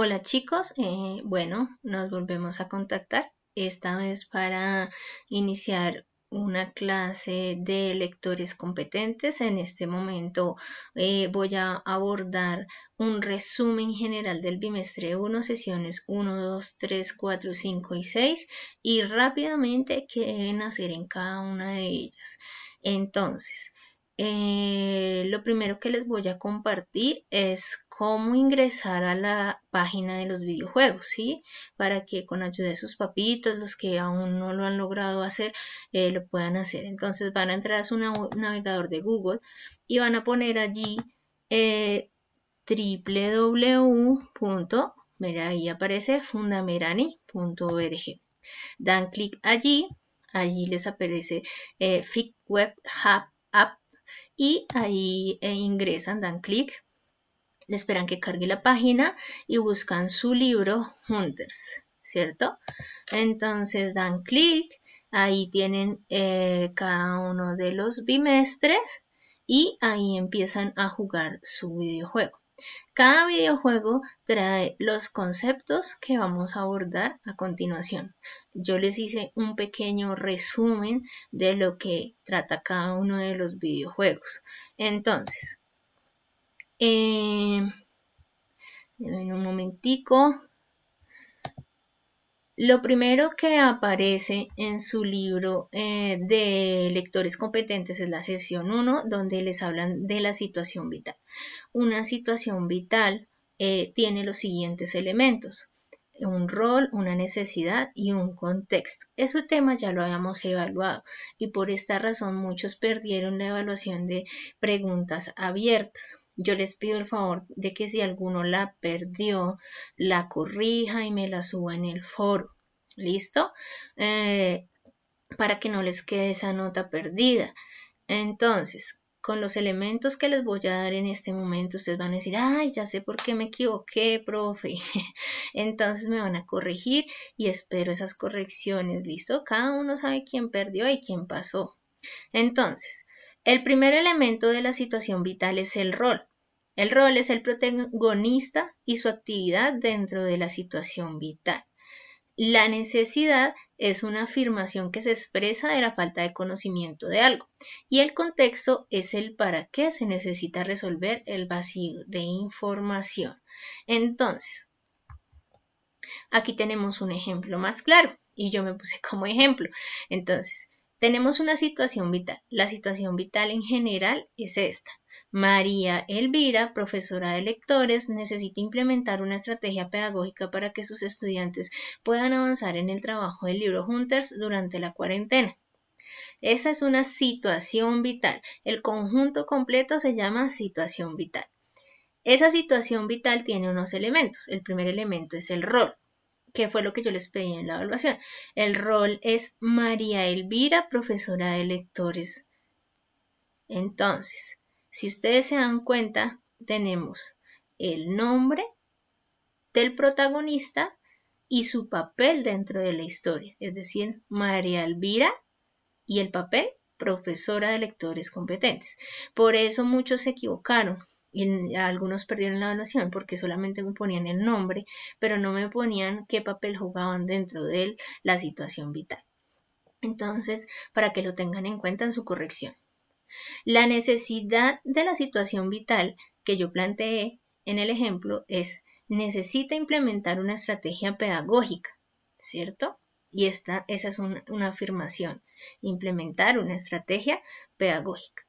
Hola chicos, eh, bueno, nos volvemos a contactar, esta vez para iniciar una clase de lectores competentes. En este momento eh, voy a abordar un resumen general del bimestre 1, sesiones 1, 2, 3, 4, 5 y 6 y rápidamente qué deben hacer en cada una de ellas. Entonces, eh, lo primero que les voy a compartir es cómo ingresar a la página de los videojuegos, ¿sí? Para que con ayuda de sus papitos, los que aún no lo han logrado hacer, eh, lo puedan hacer. Entonces van a entrar a su navegador de Google y van a poner allí eh, www. ahí aparece Dan clic allí, allí les aparece eh, Fit Web Hub App y ahí eh, ingresan, dan clic, esperan que cargue la página y buscan su libro Hunters, ¿cierto? Entonces dan clic, ahí tienen eh, cada uno de los bimestres y ahí empiezan a jugar su videojuego. Cada videojuego trae los conceptos que vamos a abordar a continuación. Yo les hice un pequeño resumen de lo que trata cada uno de los videojuegos. Entonces, eh, en un momentico, lo primero que aparece en su libro eh, de lectores competentes es la sesión 1, donde les hablan de la situación vital. Una situación vital eh, tiene los siguientes elementos. Un rol, una necesidad y un contexto. Ese tema ya lo habíamos evaluado y por esta razón muchos perdieron la evaluación de preguntas abiertas. Yo les pido el favor de que si alguno la perdió, la corrija y me la suba en el foro. ¿Listo? Eh, para que no les quede esa nota perdida. Entonces, con los elementos que les voy a dar en este momento, ustedes van a decir, ay, ya sé por qué me equivoqué, profe. Entonces me van a corregir y espero esas correcciones. Listo, cada uno sabe quién perdió y quién pasó. Entonces, el primer elemento de la situación vital es el rol. El rol es el protagonista y su actividad dentro de la situación vital. La necesidad es una afirmación que se expresa de la falta de conocimiento de algo y el contexto es el para qué se necesita resolver el vacío de información. Entonces, aquí tenemos un ejemplo más claro y yo me puse como ejemplo. Entonces, tenemos una situación vital. La situación vital en general es esta. María Elvira, profesora de lectores, necesita implementar una estrategia pedagógica para que sus estudiantes puedan avanzar en el trabajo del libro Hunters durante la cuarentena. Esa es una situación vital. El conjunto completo se llama situación vital. Esa situación vital tiene unos elementos. El primer elemento es el rol. ¿Qué fue lo que yo les pedí en la evaluación. El rol es María Elvira, profesora de lectores. Entonces, si ustedes se dan cuenta, tenemos el nombre del protagonista y su papel dentro de la historia, es decir, María Elvira y el papel profesora de lectores competentes. Por eso muchos se equivocaron, algunos perdieron la evaluación porque solamente me ponían el nombre, pero no me ponían qué papel jugaban dentro de la situación vital. Entonces, para que lo tengan en cuenta en su corrección. La necesidad de la situación vital que yo planteé en el ejemplo es necesita implementar una estrategia pedagógica, ¿cierto? Y esta, esa es una afirmación, implementar una estrategia pedagógica.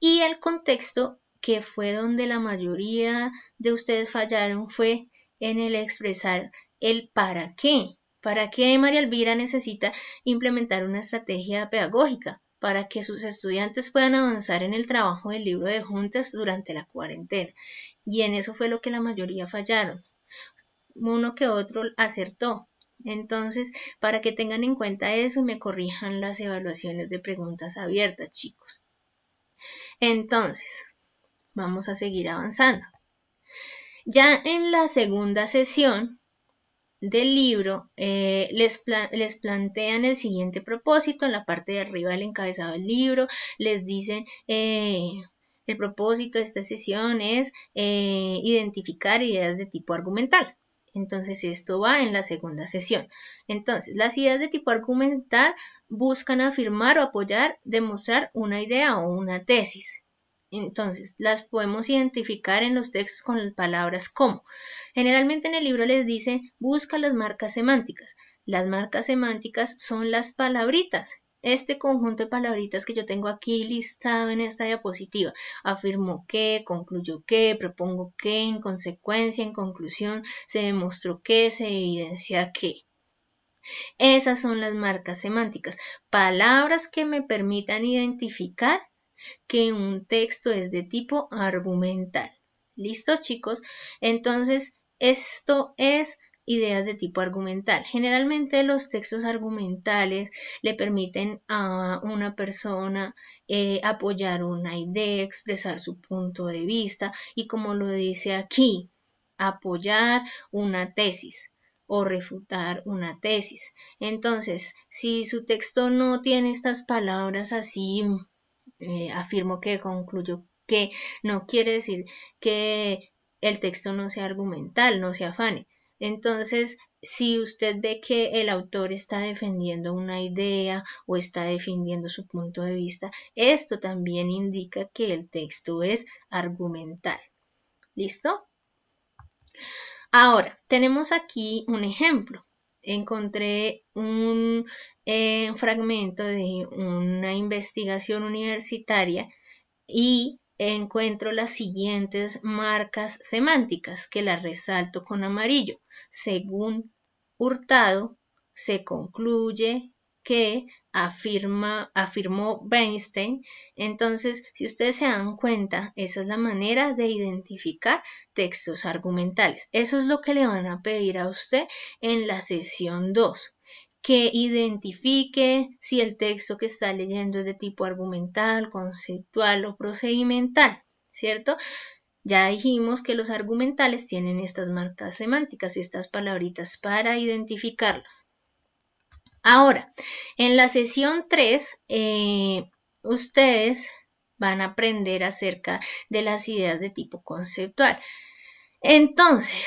Y el contexto que fue donde la mayoría de ustedes fallaron fue en el expresar el para qué. ¿Para qué María Elvira necesita implementar una estrategia pedagógica? para que sus estudiantes puedan avanzar en el trabajo del libro de Hunters durante la cuarentena. Y en eso fue lo que la mayoría fallaron. Uno que otro acertó. Entonces, para que tengan en cuenta eso, me corrijan las evaluaciones de preguntas abiertas, chicos. Entonces, Vamos a seguir avanzando. Ya en la segunda sesión del libro eh, les, les, plantean el siguiente propósito en la parte de arriba del encabezado del libro, les dicen eh, el propósito de esta sesión es eh, identificar ideas de tipo argumental. Entonces esto va en la segunda sesión. Entonces, las ideas de tipo argumental buscan afirmar o apoyar, demostrar una idea o una tesis. Entonces, las podemos identificar en los textos con palabras como. Generalmente en el libro les dicen busca las marcas semánticas. Las marcas semánticas son las palabritas. Este conjunto de palabritas que yo tengo aquí listado en esta diapositiva. Afirmo que, concluyo que, propongo que, en consecuencia, en conclusión, se demostró que, se evidencia que. Esas son las marcas semánticas, palabras que me permitan identificar que un texto es de tipo argumental. ¿Listo, chicos? Entonces, esto es ideas de tipo argumental. Generalmente los textos argumentales le permiten a una persona eh, apoyar una idea, expresar su punto de vista y como lo dice aquí, apoyar una tesis o refutar una tesis. Entonces, si su texto no tiene estas palabras así eh, afirmo que concluyo que no quiere decir que el texto no sea argumental, no se afane. Entonces, si usted ve que el autor está defendiendo una idea o está defendiendo su punto de vista, esto también indica que el texto es argumental. ¿Listo? Ahora, tenemos aquí un ejemplo encontré un eh, fragmento de una investigación universitaria y encuentro las siguientes marcas semánticas que las resalto con amarillo. Según Hurtado, se concluye, que afirma, afirmó Bernstein. Entonces, si ustedes se dan cuenta, esa es la manera de identificar textos argumentales. Eso es lo que le van a pedir a usted en la sesión 2 que identifique si el texto que está leyendo es de tipo argumental, conceptual o procedimental, ¿cierto? Ya dijimos que los argumentales tienen estas marcas semánticas y estas palabritas para identificarlos. Ahora, en la sesión 3, eh, ustedes van a aprender acerca de las ideas de tipo conceptual. Entonces,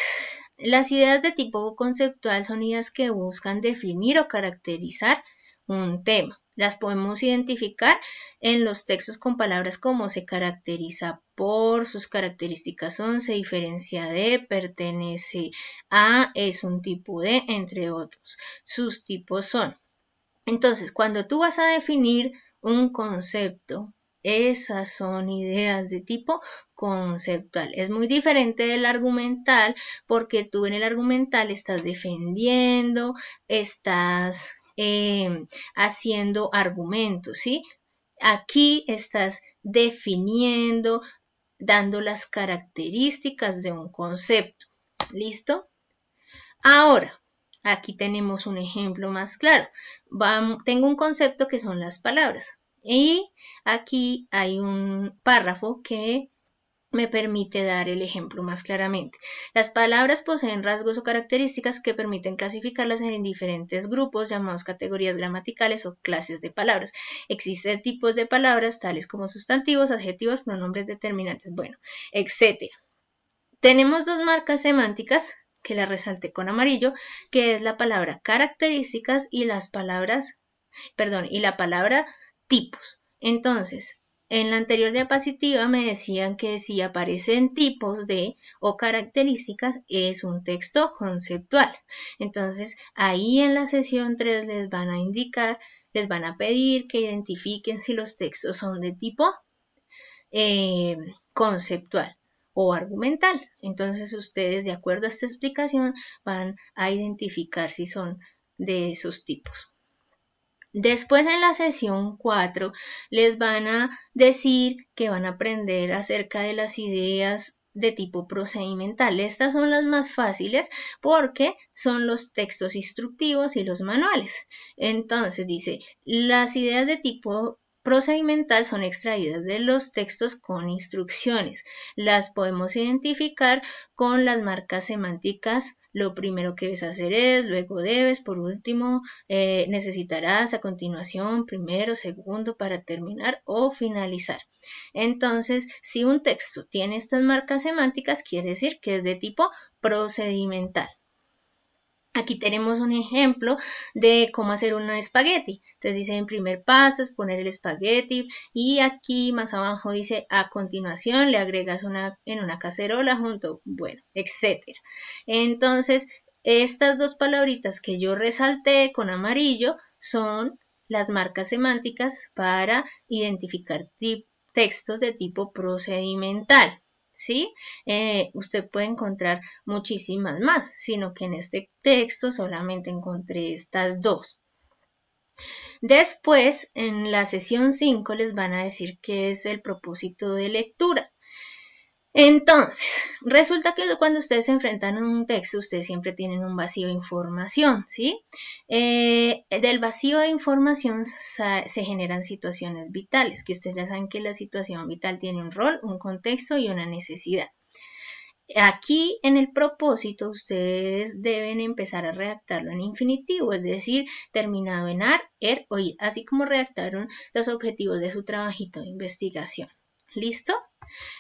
las ideas de tipo conceptual son ideas que buscan definir o caracterizar un tema. Las podemos identificar en los textos con palabras como se caracteriza por, sus características son, se diferencia de, pertenece a, es un tipo de, entre otros. Sus tipos son. Entonces, cuando tú vas a definir un concepto, esas son ideas de tipo conceptual. Es muy diferente del argumental porque tú en el argumental estás defendiendo, estás Em, haciendo argumentos, ¿sí? Aquí estás definiendo, dando las características de un concepto. ¿Listo? Ahora, aquí tenemos un ejemplo más claro. tengo un concepto que son las palabras. Y aquí hay un párrafo que me permite dar el ejemplo más claramente. Las palabras poseen rasgos o características que permiten clasificarlas en diferentes grupos llamados categorías gramaticales o clases de palabras. Existen tipos de palabras tales como sustantivos, adjetivos, pronombres determinantes, bueno, etc. Tenemos dos marcas semánticas que la resalté con amarillo, que es la palabra características y las palabras, perdón, y la palabra tipos. Entonces, en la anterior diapositiva me decían que si aparecen tipos de o características es un texto conceptual. Entonces ahí en la sesión 3 les van a indicar, les van a pedir que identifiquen si los textos son de tipo eh, conceptual o argumental. Entonces ustedes de acuerdo a esta explicación van a identificar si son de esos tipos. Después en la sesión 4 les van a decir que van a aprender acerca de las ideas de tipo procedimental. Estas son las más fáciles porque son los textos instructivos y los manuales. Entonces dice, las ideas de tipo procedimental son extraídas de los textos con instrucciones. Las podemos identificar con las marcas semánticas. Lo primero que debes hacer es, luego debes, por último, eh, necesitarás a continuación, primero, segundo, para terminar o finalizar. Entonces, si un texto tiene estas marcas semánticas, quiere decir que es de tipo procedimental. Aquí tenemos un ejemplo de cómo hacer un espagueti. Entonces dice en primer paso es poner el espagueti y aquí más abajo dice a continuación le agregas una en una cacerola junto, bueno, etcétera. Entonces estas dos palabritas que yo resalté con amarillo son las marcas semánticas para identificar textos de tipo procedimental. ¿sí? Eh, usted puede encontrar muchísimas más, sino que en este texto solamente encontré estas dos. Después, en la sesión 5 les van a decir qué es el propósito de lectura. Entonces, resulta que cuando ustedes se enfrentan a un texto, ustedes siempre tienen un vacío de información, ¿sí? Eh, del vacío de información se generan situaciones vitales, que ustedes ya saben que la situación vital tiene un rol, un contexto y una necesidad. Aquí en el propósito ustedes deben empezar a redactarlo en infinitivo, es decir, terminado en ar, er o ir, así como redactaron los objetivos de su trabajito de investigación. ¿Listo?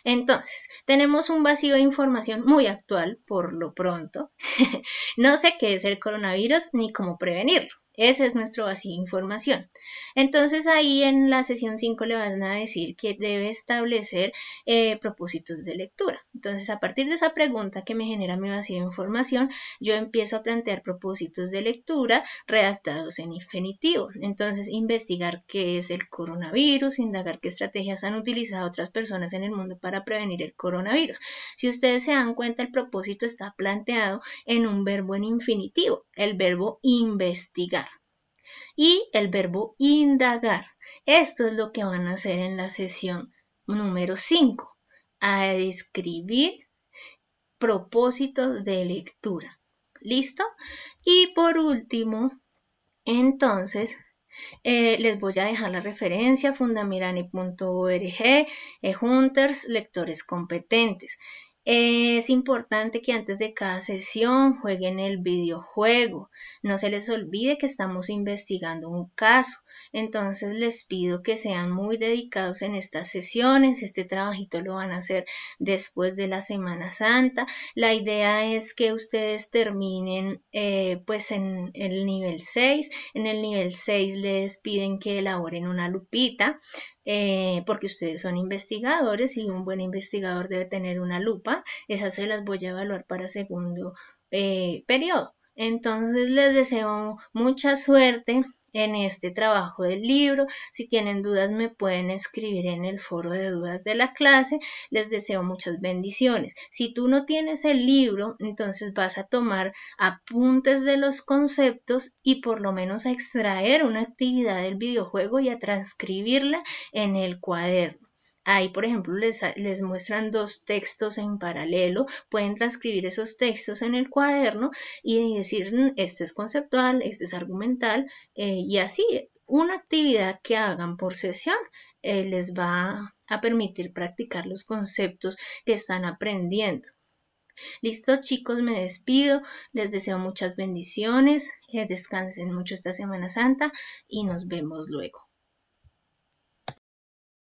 Entonces, tenemos un vacío de información muy actual por lo pronto. no sé qué es el coronavirus ni cómo prevenirlo. Ese es nuestro vacío de información. Entonces ahí en la sesión 5 le van a decir que debe establecer eh, propósitos de lectura. Entonces a partir de esa pregunta que me genera mi vacío de información, yo empiezo a plantear propósitos de lectura redactados en infinitivo. Entonces investigar qué es el coronavirus, indagar qué estrategias han utilizado otras personas en el mundo para prevenir el coronavirus. Si ustedes se dan cuenta, el propósito está planteado en un verbo en infinitivo, el verbo investigar y el verbo indagar. Esto es lo que van a hacer en la sesión número 5, a describir propósitos de lectura. ¿Listo? Y por último, entonces, eh, les voy a dejar la referencia fundamirani.org, e eh, Hunters, lectores competentes. Es importante que antes de cada sesión jueguen el videojuego. No se les olvide que estamos investigando un caso. Entonces les pido que sean muy dedicados en estas sesiones. Este trabajito lo van a hacer después de la Semana Santa. La idea es que ustedes terminen eh, pues en el nivel 6. En el nivel 6 les piden que elaboren una lupita eh, porque ustedes son investigadores y un buen investigador debe tener una lupa. Esas se las voy a evaluar para segundo eh, periodo. Entonces les deseo mucha suerte en este trabajo del libro. Si tienen dudas me pueden escribir en el foro de dudas de la clase. Les deseo muchas bendiciones. Si tú no tienes el libro, entonces vas a tomar apuntes de los conceptos y por lo menos a extraer una actividad del videojuego y a transcribirla en el cuaderno. Ahí, por ejemplo, les, muestran dos textos en paralelo, pueden transcribir esos textos en el cuaderno y decir, mm, este es conceptual, este es argumental, eh, y así una actividad que hagan por sesión eh, les va a permitir practicar los conceptos que están aprendiendo. Listo chicos, me despido, les deseo muchas bendiciones, que eh, descansen mucho esta Semana Santa y nos vemos luego.